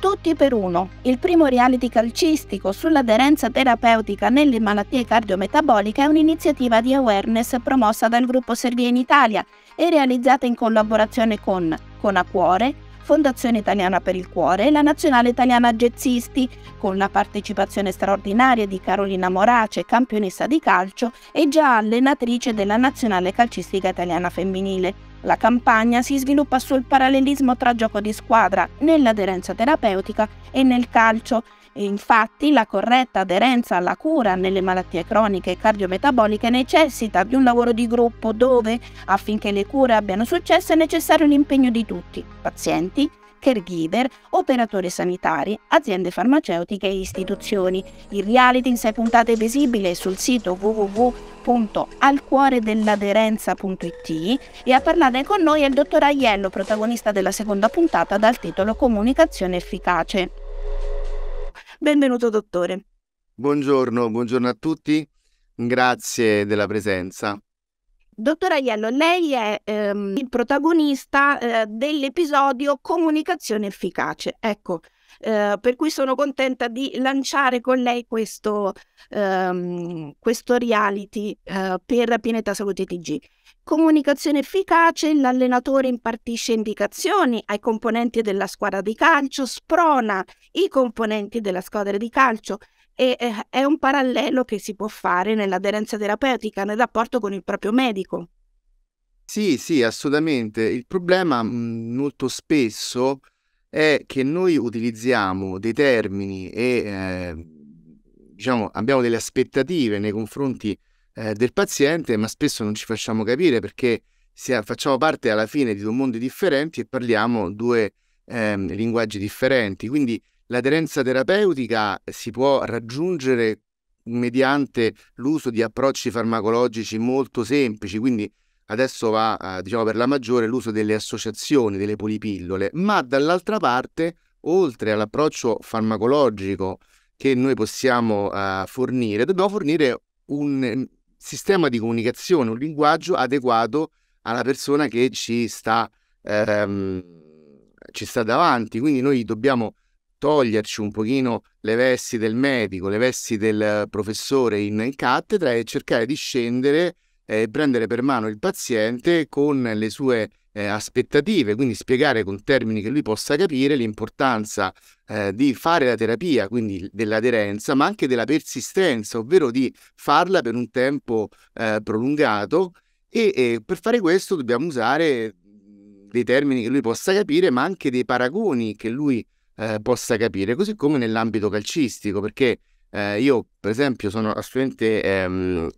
Tutti per uno, il primo reality calcistico sull'aderenza terapeutica nelle malattie cardiometaboliche è un'iniziativa di awareness promossa dal gruppo Servie in Italia e realizzata in collaborazione con Conacuore, Fondazione Italiana per il Cuore e la Nazionale Italiana Jazzisti, con la partecipazione straordinaria di Carolina Morace, campionessa di calcio e già allenatrice della Nazionale Calcistica Italiana Femminile. La campagna si sviluppa sul parallelismo tra gioco di squadra, nell'aderenza terapeutica e nel calcio. E infatti la corretta aderenza alla cura nelle malattie croniche e cardiometaboliche necessita di un lavoro di gruppo dove, affinché le cure abbiano successo, è necessario l'impegno di tutti, pazienti, caregiver, operatori sanitari, aziende farmaceutiche e istituzioni. Il reality in sei puntate è visibile sul sito www.alcuoredelladerenza.it e a parlare con noi è il dottor Aiello, protagonista della seconda puntata dal titolo Comunicazione efficace. Benvenuto dottore. Buongiorno, buongiorno a tutti. Grazie della presenza. Dottor Aiello, lei è ehm, il protagonista eh, dell'episodio Comunicazione efficace. Ecco, eh, per cui sono contenta di lanciare con lei questo, ehm, questo reality eh, per Pianeta Salute TG. Comunicazione efficace, l'allenatore impartisce indicazioni ai componenti della squadra di calcio, sprona i componenti della squadra di calcio e eh, è un parallelo che si può fare nell'aderenza terapeutica, nel rapporto con il proprio medico. Sì, sì, assolutamente. Il problema mhmm, molto spesso è che noi utilizziamo dei termini e eh, diciamo abbiamo delle aspettative nei confronti eh, del paziente, ma spesso non ci facciamo capire perché sia, facciamo parte alla fine di due mondi differenti e parliamo due eh, linguaggi differenti. Quindi L'aderenza terapeutica si può raggiungere mediante l'uso di approcci farmacologici molto semplici, quindi adesso va eh, diciamo, per la maggiore l'uso delle associazioni, delle polipillole, ma dall'altra parte, oltre all'approccio farmacologico che noi possiamo uh, fornire, dobbiamo fornire un mm, sistema di comunicazione, un linguaggio adeguato alla persona che ci sta, ehm, ci sta davanti, quindi noi dobbiamo toglierci un pochino le vesti del medico, le vesti del professore in, in cattedra e cercare di scendere e eh, prendere per mano il paziente con le sue eh, aspettative, quindi spiegare con termini che lui possa capire l'importanza eh, di fare la terapia, quindi dell'aderenza, ma anche della persistenza, ovvero di farla per un tempo eh, prolungato e, e per fare questo dobbiamo usare mm, dei termini che lui possa capire, ma anche dei paragoni che lui eh, possa capire, così come nell'ambito calcistico, perché eh, io per esempio sono assolutamente ehm,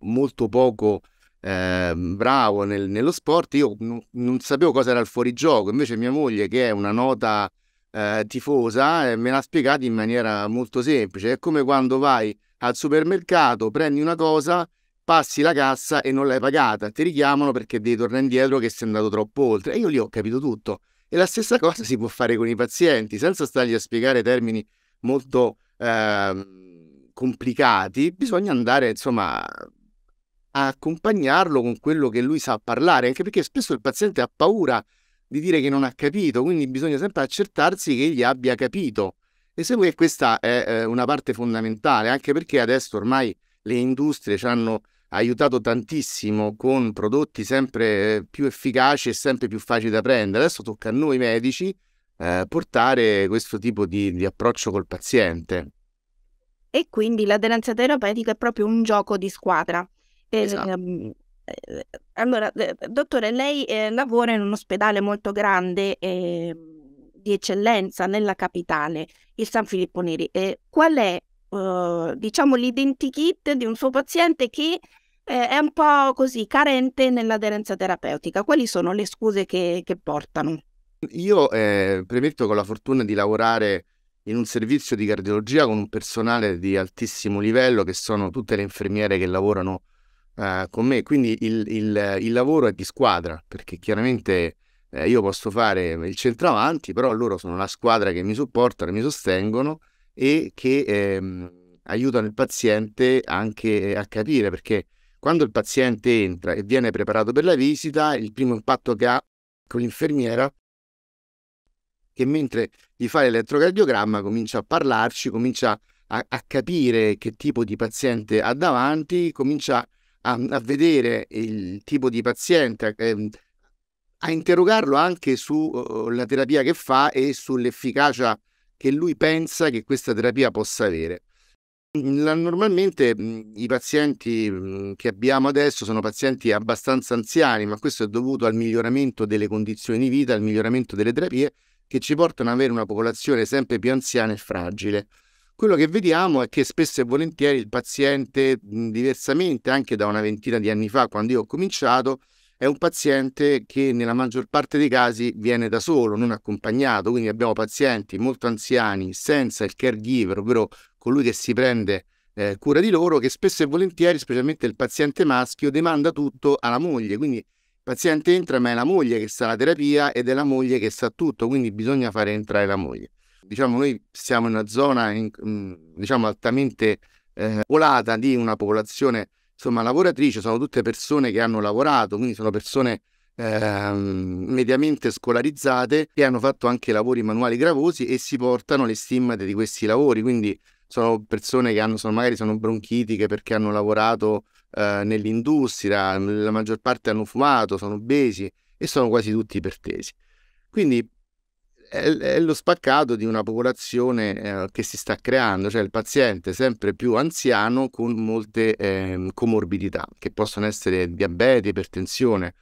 molto poco eh, bravo nel, nello sport, io n- non sapevo cosa era il fuorigioco, invece mia moglie che è una nota eh, tifosa eh, me l'ha spiegato in maniera molto semplice, è come quando vai al supermercato, prendi una cosa, passi la cassa e non l'hai pagata, ti richiamano perché devi tornare indietro che sei andato troppo oltre. E io lì ho capito tutto. E la stessa cosa si può fare con i pazienti, senza stargli a spiegare termini molto eh, complicati, bisogna andare insomma a accompagnarlo con quello che lui sa parlare, anche perché spesso il paziente ha paura di dire che non ha capito, quindi bisogna sempre accertarsi che egli abbia capito. E secondo me questa è eh, una parte fondamentale, anche perché adesso ormai le industrie ci hanno ha aiutato tantissimo con prodotti sempre più efficaci e sempre più facili da prendere. Adesso tocca a noi medici eh, portare questo tipo di, di approccio col paziente. E quindi la terapeutica è proprio un gioco di squadra. Eh, esatto. Ehm, eh, allora, eh, dottore, lei eh, lavora in un ospedale molto grande eh, di eccellenza nella capitale, il San Filippo Neri. Eh, qual è, diciamo, l'identikit di un suo paziente che eh, è un po' così carente nell'aderenza terapeutica. Quali sono le scuse che, che portano? Io eh, premetto che ho la fortuna di lavorare in un servizio di cardiologia con un personale di altissimo livello che sono tutte le infermiere che lavorano eh, con me, quindi il, il, il, lavoro è di squadra perché chiaramente eh, io posso fare il centravanti, però loro sono la squadra che mi supportano, mi sostengono e che ehm, aiutano il paziente anche a capire perché quando il paziente entra e viene preparato per la visita, il primo impatto che ha con l'infermiera che mentre gli fa l'elettrocardiogramma comincia a parlarci, comincia a, a capire che tipo di paziente ha davanti, comincia a, a vedere il tipo di paziente, eh, a interrogarlo anche sulla uh, terapia che fa e sull'efficacia che lui pensa che questa terapia possa avere. Mhmm, normalmente mhmm, i pazienti mhmm, che abbiamo adesso sono pazienti abbastanza anziani, ma questo è dovuto al miglioramento delle condizioni di vita, al miglioramento delle terapie che ci portano ad avere una popolazione sempre più anziana e fragile. Quello che vediamo è che spesso e volentieri il paziente, diversamente anche da una ventina di anni fa, quando io ho cominciato, è un paziente che nella maggior parte dei casi viene da solo, non accompagnato, quindi abbiamo pazienti molto anziani senza il caregiver, ovvero colui che si prende eh, cura di loro, che spesso e volentieri, specialmente il paziente maschio, demanda tutto alla moglie. Quindi il paziente entra, ma è la moglie che sa la terapia ed è la moglie che sa tutto, quindi bisogna fare entrare la moglie. Diciamo, noi siamo in una zona in, mm, diciamo, altamente eh, volata di una popolazione insomma, lavoratrice, sono tutte persone che hanno lavorato, quindi sono persone Ehm, mediamente scolarizzate che hanno fatto anche lavori manuali gravosi e si portano le stimmate di questi lavori. Quindi sono persone che hanno, sono, magari sono bronchitiche perché hanno lavorato eh, nell'industria, la maggior parte hanno fumato, sono obesi e sono quasi tutti ipertesi. Quindi è, è lo spaccato di una popolazione eh, che si sta creando, cioè il paziente sempre più anziano con molte eh, comorbidità, che possono essere diabete, ipertensione,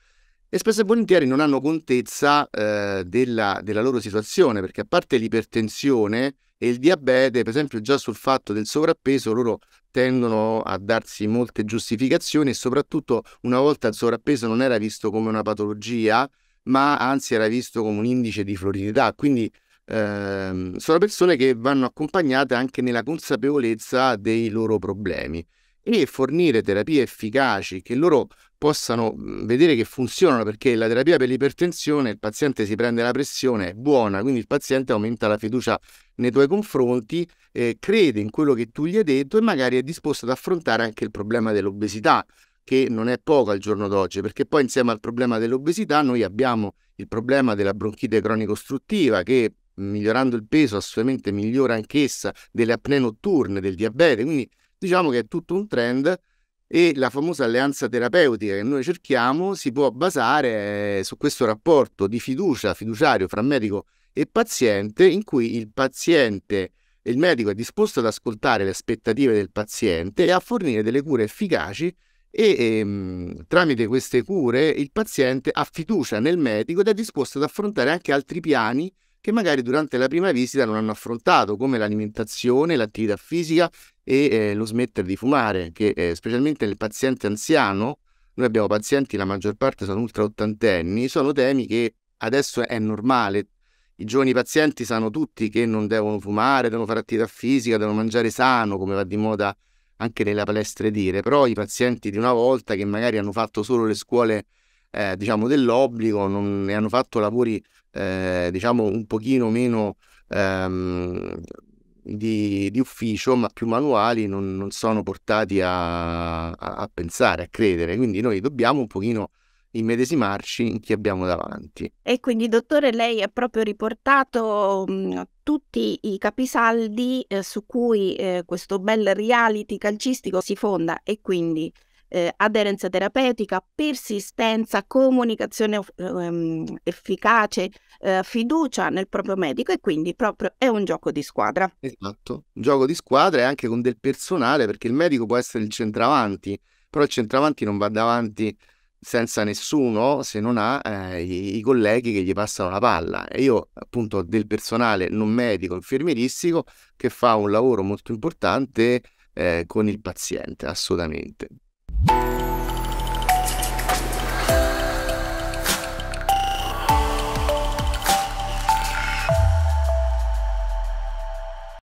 e spesso e volentieri non hanno contezza eh, della, della, loro situazione, perché a parte l'ipertensione, e il diabete, per esempio già sul fatto del sovrappeso, loro tendono a darsi molte giustificazioni e soprattutto una volta il sovrappeso non era visto come una patologia, ma anzi era visto come un indice di floridità. Quindi ehm, sono persone che vanno accompagnate anche nella consapevolezza dei loro problemi e fornire terapie efficaci che loro possano mhmm, vedere che funzionano perché la terapia per l'ipertensione il paziente si prende la pressione è buona quindi il paziente aumenta la fiducia nei tuoi confronti eh, crede in quello che tu gli hai detto e magari è disposto ad affrontare anche il problema dell'obesità che non è poco al giorno d'oggi perché poi insieme al problema dell'obesità noi abbiamo il problema della bronchite cronico-ostruttiva che mhmm, migliorando il peso assolutamente migliora anch'essa delle apnee notturne, del diabete, quindi Diciamo che è tutto un trend e la famosa alleanza terapeutica che noi cerchiamo si può basare eh, su questo rapporto di fiducia fiduciario fra medico e paziente in cui il paziente il medico è disposto ad ascoltare le aspettative del paziente e a fornire delle cure efficaci e, e ehm, tramite queste cure il paziente ha fiducia nel medico ed è disposto ad affrontare anche altri piani che magari durante la prima visita non hanno affrontato, come l'alimentazione, l'attività fisica e eh, lo smettere di fumare, che eh, specialmente nel paziente anziano, noi abbiamo pazienti, la maggior parte sono ultra ottantenni, sono temi che adesso è normale. I giovani pazienti sanno tutti che non devono fumare, devono fare attività fisica, devono mangiare sano, come va di moda anche nella palestra dire, però i pazienti di una volta che magari hanno fatto solo le scuole eh, diciamo, dell'obbligo, non, e hanno fatto lavori eh, diciamo, un pochino meno ehm, di, di, ufficio, ma più manuali, non, non sono portati a, a, a, pensare, a credere. Quindi noi dobbiamo un pochino immedesimarci in chi abbiamo davanti. E quindi, dottore, lei ha proprio riportato mh, mm, tutti i capisaldi eh, su cui eh, questo bel reality calcistico si fonda e quindi eh, aderenza terapeutica, persistenza, comunicazione ehm, efficace, eh, fiducia nel proprio medico e quindi proprio è un gioco di squadra. Esatto, un gioco di squadra e anche con del personale perché il medico può essere il centravanti, però il centravanti non va davanti senza nessuno se non ha eh, i, colleghi che gli passano la palla. E io appunto ho del personale non medico, infermieristico che fa un lavoro molto importante eh, con il paziente, assolutamente. you